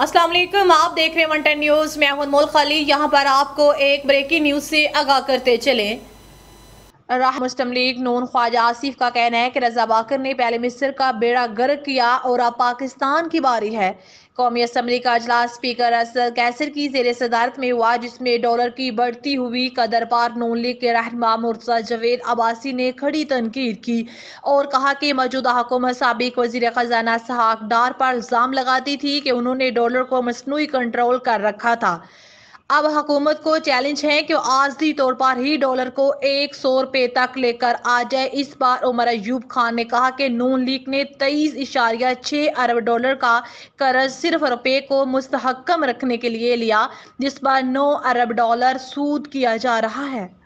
असलम आप देख रहे हैं वन टेन न्यूज़ मैं मोल खाली यहाँ पर आपको एक ब्रेकिंग न्यूज़ से आगाह करते चलें मुस्लिम लीग नून ख्वाजा आसिफ का कहना है कि रजा बाकर ने पहले मिस्र का बेड़ा गर्क किया और अब पाकिस्तान की बारी है कौमी असम्बली का अजलास स्पीकर असद कैसर की जेर सदारत में हुआ जिसमें डॉलर की बढ़ती हुई कदर पार नून लीग के रहनमा मुर्तजा जवेद अबासी ने खड़ी तनकीद की और कहा कि मौजूदा हुकूमत सबक वजीर खजाना सहाक डार पर इल्ज़ाम लगाती थी कि उन्होंने डॉलर को मसनू कंट्रोल कर रखा था अब हुकूमत को चैलेंज है कि आजी तौर पर ही डॉलर को एक सौ रुपये तक लेकर आ जाए इस बार उमर अयूब खान ने कहा कि नून लीग ने तेईस इशारिया छः अरब डॉलर का कर्ज सिर्फ रुपये को मुस्तहकम रखने के लिए लिया जिस पर नौ अरब डॉलर सूद किया जा रहा है